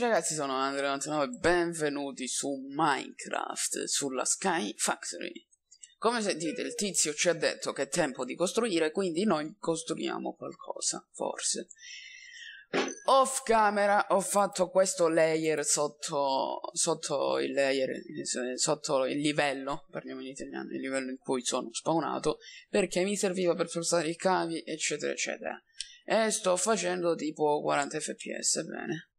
ragazzi, sono Andrea 99 e benvenuti su Minecraft, sulla Sky Factory. Come sentite, il tizio ci ha detto che è tempo di costruire, quindi noi costruiamo qualcosa, forse. Off camera ho fatto questo layer sotto, sotto il layer, sotto il livello, parliamo in italiano, il livello in cui sono spawnato, perché mi serviva per forzare i cavi, eccetera, eccetera. E sto facendo tipo 40 fps, bene.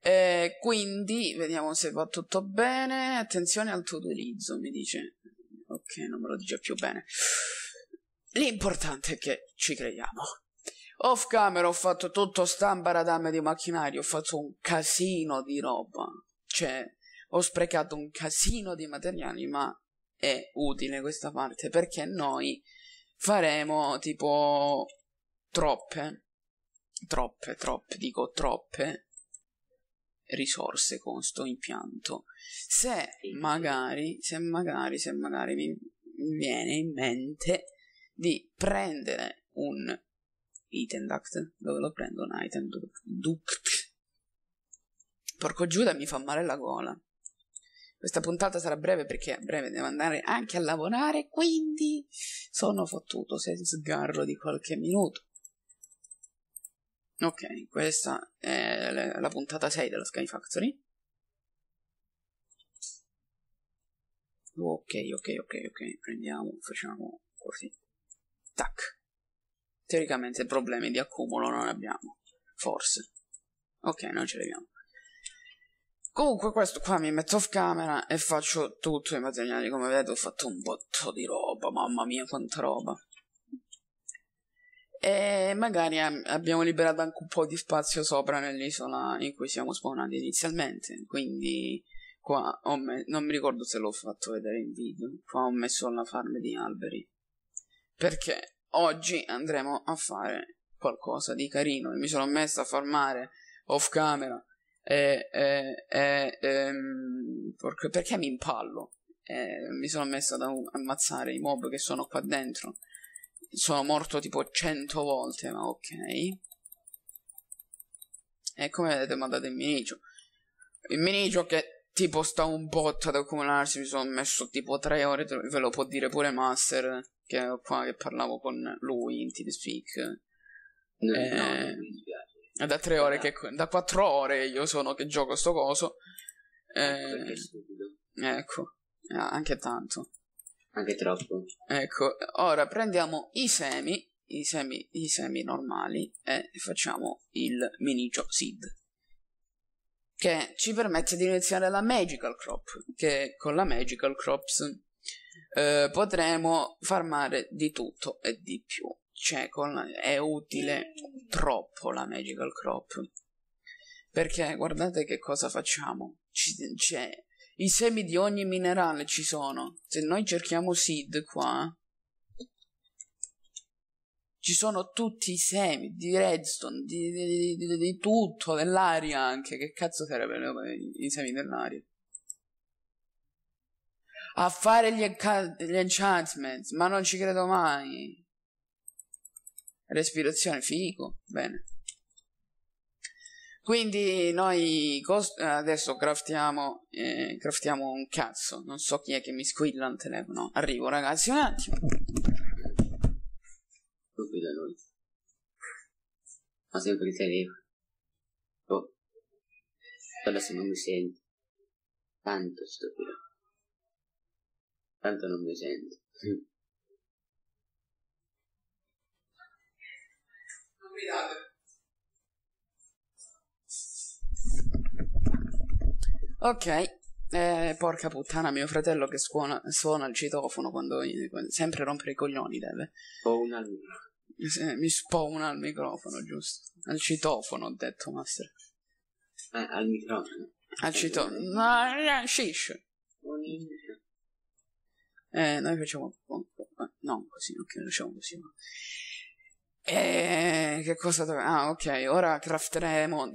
Eh, quindi, vediamo se va tutto bene. Attenzione al tuo utilizzo, mi dice. Ok, non me lo dice più bene. L'importante è che ci crediamo. Off camera ho fatto tutto stambaradame di macchinari, ho fatto un casino di roba. Cioè, ho sprecato un casino di materiali, ma è utile questa parte perché noi faremo tipo troppe, troppe, troppe, dico troppe risorse con sto impianto. Se magari, se magari, se magari mi viene in mente di prendere un item duct, dove lo prendo un item duct. Porco Giuda mi fa male la gola. Questa puntata sarà breve perché a breve devo andare anche a lavorare, quindi sono fottuto se sgarro di qualche minuto. Ok, questa è la puntata 6 della Sky Factory. Ok, ok, ok, ok, prendiamo, facciamo così. Tac. Teoricamente problemi di accumulo non abbiamo, forse. Ok, non ce li abbiamo. Comunque questo qua mi metto off camera e faccio tutto i materiali, come vedete ho fatto un botto di roba, mamma mia quanta roba. E magari abbiamo liberato anche un po' di spazio sopra nell'isola in cui siamo spawnati inizialmente. Quindi qua me- non mi ricordo se l'ho fatto vedere in video. Qua ho messo la farm di alberi. Perché oggi andremo a fare qualcosa di carino. mi sono messo a farmare off camera. E, e, e, e ehm, perché mi impallo? mi sono messo ad ammazzare i mob che sono qua dentro sono morto tipo 100 volte, ma ok. E come avete mandato il minigio. Il minigio che tipo sta un bot ad accumularsi, mi sono messo tipo 3 ore, ve lo può dire pure Master, che ero qua che parlavo con lui in TV Speak. No, e... Eh, no, è da 3 ore, che... da 4 ore io sono che gioco sto coso. E... Ecco, eh, ecco, eh, anche tanto. Anche troppo. Ecco, ora prendiamo i semi, i semi, i semi normali e facciamo il minigio seed. Che ci permette di iniziare la magical crop, che con la magical crops eh, potremo farmare di tutto e di più. Cioè, con, è utile troppo la magical crop. Perché guardate che cosa facciamo. C'è i semi di ogni minerale ci sono. Se noi cerchiamo seed qua, ci sono tutti i semi di redstone, di, di, di, di tutto, dell'aria anche. Che cazzo sarebbero i semi dell'aria? A fare gli, gli enchantments, ma non ci credo mai. Respirazione, figo, bene. Quindi noi adesso craftiamo, eh, craftiamo un cazzo. Non so chi è che mi squilla un telefono. Arrivo ragazzi un attimo. Subito noi. Ma sempre il telefono. Oh. Adesso non mi sento. Tanto stupido. Tanto non mi sento. Non mi guidate. Ok. Eh, porca puttana, mio fratello che suona, suona il citofono quando, quando sempre rompere i coglioni deve. Spawna al microfono. Mi spawna al microfono, giusto? Al citofono, ho detto, master. Eh, al microfono. Al citofono. No, eh, eh, shish. Eh, noi facciamo... No, così, ok, facciamo così. E eh, che cosa dove... Ah, ok, ora crafteremo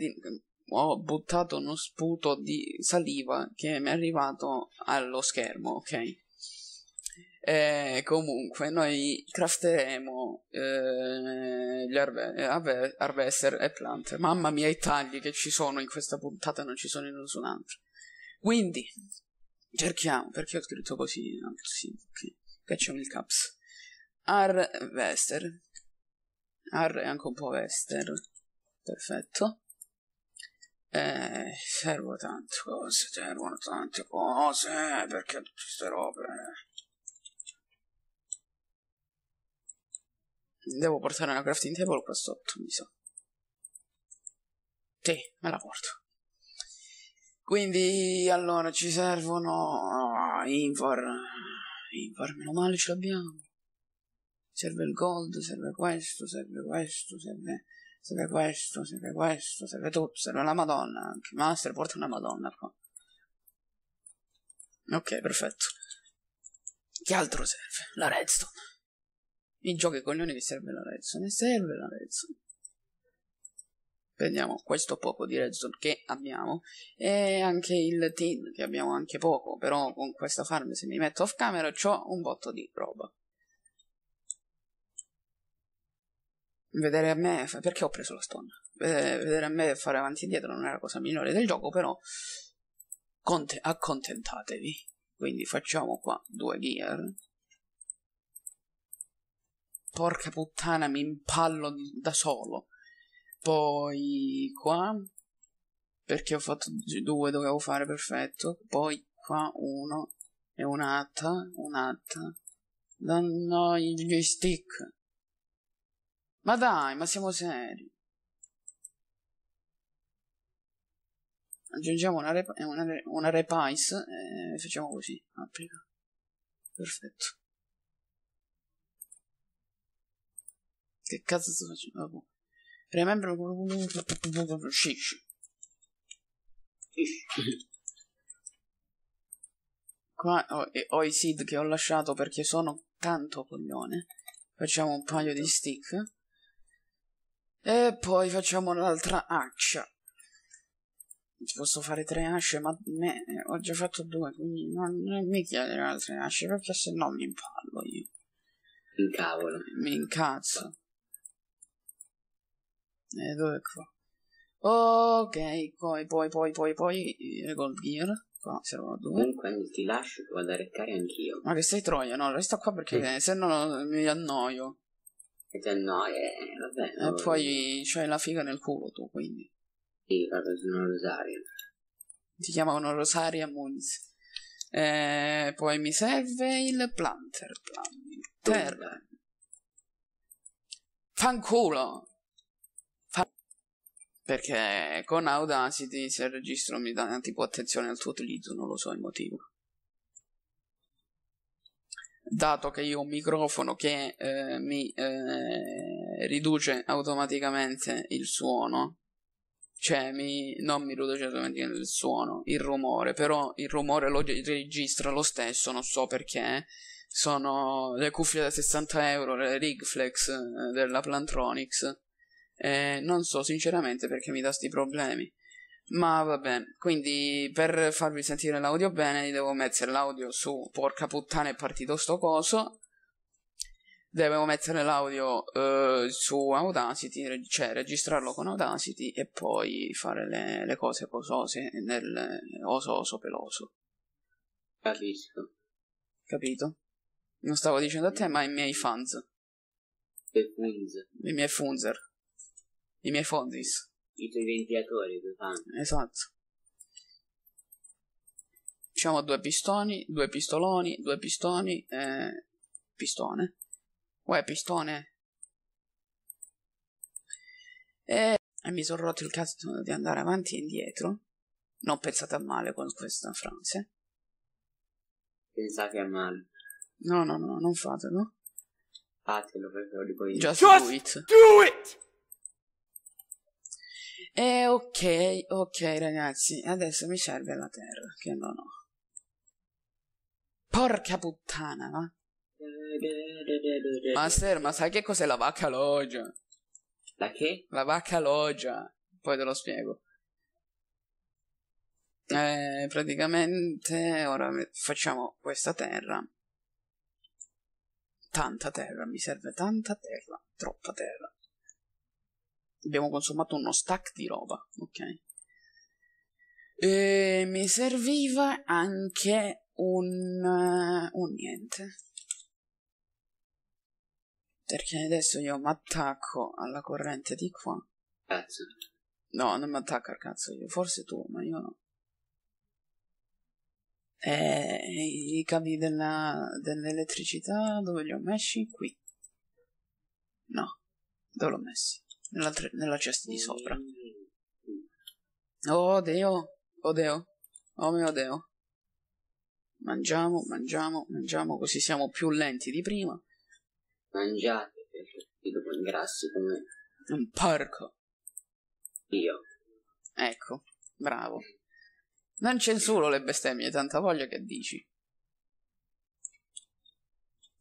ho buttato uno sputo di saliva che mi è arrivato allo schermo, ok? E comunque noi crafteremo eh, gli harvester e planter. Mamma mia i tagli che ci sono in questa puntata non ci sono in nessun altro. Quindi cerchiamo, perché ho scritto così, no, sì, okay. Facciamo il caps. Harvester. Ar è anche un po' vester. Perfetto. Eh, servono tante cose, servono tante cose, eh, perché tutte queste robe... Eh. Devo portare una crafting table qua sotto, mi sa. Sì, me la porto. Quindi, allora, ci servono... Oh, ah, Invar... Invar, meno male ce l'abbiamo. Serve il gold, serve questo, serve questo, serve serve questo, serve questo, serve tutto, serve la madonna anche, master porta una madonna qua. Ok, perfetto. Che altro serve? La redstone. In giochi e coglioni vi serve la redstone, serve la redstone. Prendiamo questo poco di redstone che abbiamo e anche il tin che abbiamo anche poco, però con questa farm se mi metto off camera ho un botto di roba. vedere a me, perché ho preso la stonna? vedere a me fare avanti e indietro non è la cosa migliore del gioco, però accontentatevi. Quindi facciamo qua due gear. Porca puttana, mi impallo da solo. Poi qua, perché ho fatto due, dovevo fare perfetto. Poi qua uno e un'atta, un'atta. Danno gli stick. Ma dai, ma siamo seri. Aggiungiamo una, rep eh, una, una repice e eh, facciamo così. Applica. Perfetto. Che cazzo sto facendo? Vabbè. Remember... Shish. Qua ho, ho i seed che ho lasciato perché sono tanto coglione. Facciamo un paio di stick. E poi facciamo un'altra ascia. Posso fare tre asce, ma me, ho già fatto due, quindi non, non mi chiedere altre asce, perché se no mi impallo io. Il cavolo. Mi incazzo. E dove qua? Ok, poi, poi, poi, poi, poi, Gold eh, Gear. Qua servono due. Comunque ti lascio, vado a reccare anch'io. Ma che sei troia, no? Resta qua perché mm. se no mi annoio. E te no, e vabbè. E poi c'hai la figa nel culo tu, quindi. Sì, vabbè, sono Rosaria. Ti chiamano Rosaria Moons. E eh, poi mi serve il planter, planter. Fanculo! Perché con Audacity se il registro mi dà tipo attenzione al tuo utilizzo, non lo so il motivo dato che io ho un microfono che eh, mi eh, riduce automaticamente il suono, cioè mi, non mi riduce automaticamente il suono, il rumore, però il rumore lo registra lo stesso, non so perché, sono le cuffie da 60 euro, le Rigflex eh, della Plantronics, eh, non so sinceramente perché mi dà sti problemi. Ma va bene, quindi per farvi sentire l'audio bene devo mettere l'audio su porca puttana è partito sto coso. Devo mettere l'audio eh, su Audacity, cioè registrarlo con Audacity e poi fare le, le cose cosose nel oso oso peloso. Capisco. Capito? Non stavo dicendo a te ma ai miei fans. I miei funzer. I miei fondis i tuoi ventilatori che fanno. Esatto. Diciamo due pistoni, due pistoloni, due pistoni, eh, pistone. Uè, pistone. E, e mi sono rotto il cazzo di andare avanti e indietro. Non pensate a male con questa frase. Pensate a male. No, no, no, non fatelo. Fatelo perché lo dico io. Just, Just do it! Do it! E ok, ok ragazzi, adesso mi serve la terra, che non ho. Porca puttana, va? Master, ma sai che cos'è la vacca loggia? La che? La vacca loggia. Poi te lo spiego. Eh, praticamente ora facciamo questa terra. Tanta terra, mi serve tanta terra, troppa terra abbiamo consumato uno stack di roba, ok? E ehm, mi serviva anche un, eh, un niente. Perché adesso io mi attacco alla corrente di qua. Cazzo. No, non mi attacco al cazzo io. Forse tu, ma io no. E eh, i cavi dell'elettricità dove li ho messi? Qui. No. Dove l'ho messi? nella, cesta di sopra. Oh Deo, oh Deo, oh mio Deo. Mangiamo, mangiamo, mangiamo, così siamo più lenti di prima. Mangiate, perché qui dopo ingrassi come... Un porco. Io. Ecco, bravo. Non censuro le bestemmie, tanta voglia che dici.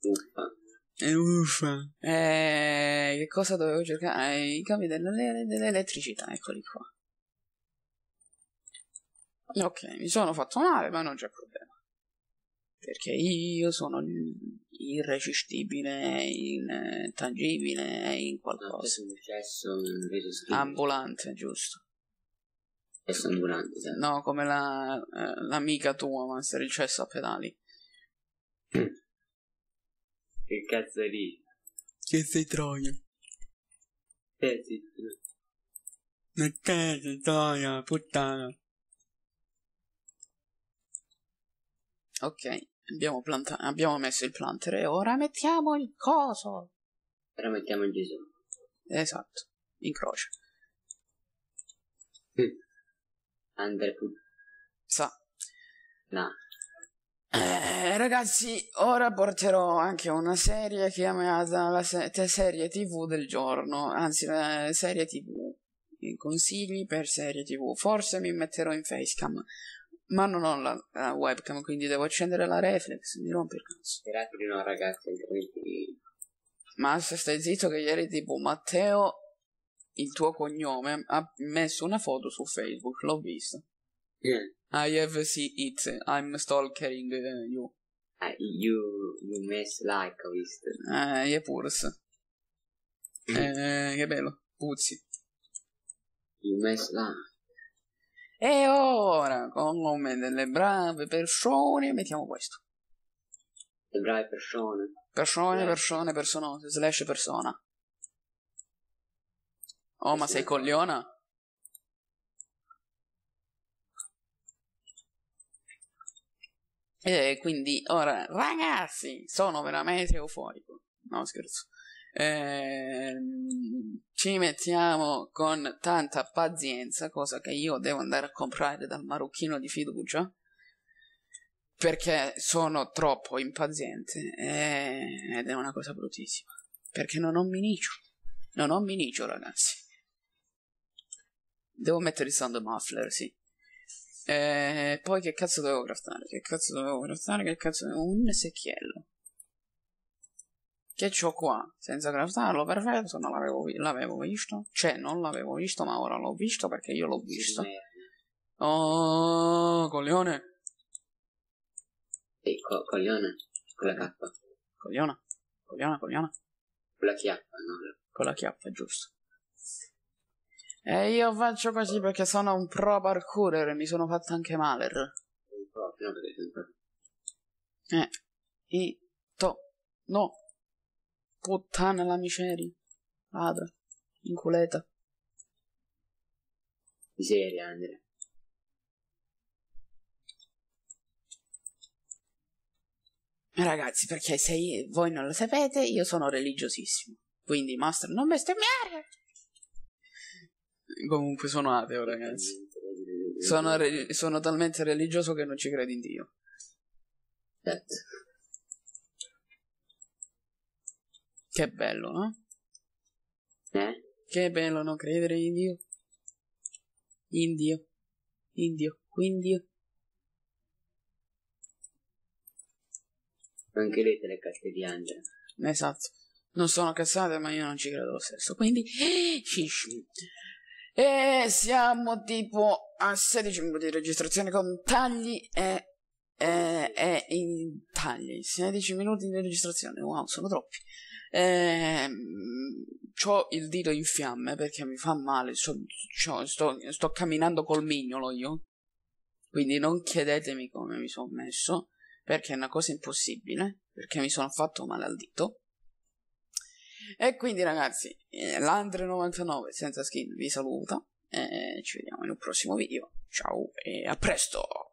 Uffa. E uffa. Eh, che cosa dovevo cercare? Ah, I cavi dell'elettricità, eccoli qua. Ok, mi sono fatto male, ma non c'è problema. Perché io sono irresistibile, intangibile, in qualcosa. No, cesso, ambulante, giusto. Cesso ambulante. Sì. No, come la, eh, l'amica tua, ma se il cesso a pedali. Mm. Il cazzolino. Che sei troia. Che sei troia. Ma che sei troia, puttana. Ok, abbiamo, planta- abbiamo messo il planter e ora mettiamo il coso. Ora mettiamo il Gesù. Esatto, in croce. Hm. Andre Underwood. Sa. No. Eh, ragazzi, ora porterò anche una serie chiamata la se- serie TV del giorno, anzi la serie TV. Consigli per serie TV. Forse mi metterò in facecam, ma non ho la, la webcam, quindi devo accendere la reflex, mi rompo il cazzo. Sperato di no, ragazzi, altrimenti... Ma se stai zitto che ieri tipo Matteo, il tuo cognome, ha messo una foto su Facebook, l'ho vista. Mm. I have seen it. I'm stalking uh, eh, you. Uh, you you mess like questo. Ah, eh, yeah, purs. Mm. Eh, che bello. Puzzi. You mess like. E ora, come delle brave persone, mettiamo questo. Le brave persone. Persone, persone, personose, slash persona. Oh, ma sei cogliona? E quindi ora, ragazzi, sono veramente euforico. No, scherzo. Eh, ci mettiamo con tanta pazienza, cosa che io devo andare a comprare dal marocchino di fiducia perché sono troppo impaziente eh, ed è una cosa bruttissima perché non ho minicio non ho minicio ragazzi devo mettere il sound muffler sì eh, poi che cazzo dovevo craftare? Che cazzo dovevo craftare? Che cazzo dovevo... Un secchiello. Che c'ho qua? Senza craftarlo, perfetto, non l'avevo, vi l'avevo visto. Cioè, non l'avevo visto, ma ora l'ho visto perché io l'ho visto. Oh, coglione. Ehi, co coglione. Con la K. Cogliona. Cogliona, cogliona. Con la chiappa, no? Con la chiappa, giusto. E io faccio così perché sono un pro parkourer e mi sono fatto anche maler. Eh, i, to, no, puttana la miseria, vada, in culeta. Miseria, Andrea. Ragazzi, perché se voi non lo sapete, io sono religiosissimo. Quindi, master, non bestemmiare! comunque sono ateo, ragazzi. Sono, re- sono, talmente religioso che non ci credo in Dio. Eh. Che bello, no? Eh? Che bello non credere in Dio. In Dio. In Dio. In Dio. Anche lei te le casse di Angela. Esatto. Non sono cassate, ma io non ci credo lo stesso. Quindi, eh, E siamo tipo a 16 minuti di registrazione con tagli e, e, e in tagli. 16 minuti di registrazione, wow, sono troppi. Ehm, ho il dito in fiamme perché mi fa male, so, so, sto, sto camminando col mignolo io. Quindi non chiedetemi come mi sono messo, perché è una cosa impossibile, perché mi sono fatto male al dito. E quindi ragazzi, eh, l'Andre99 senza skin vi saluta e eh, ci vediamo in un prossimo video. Ciao e a presto!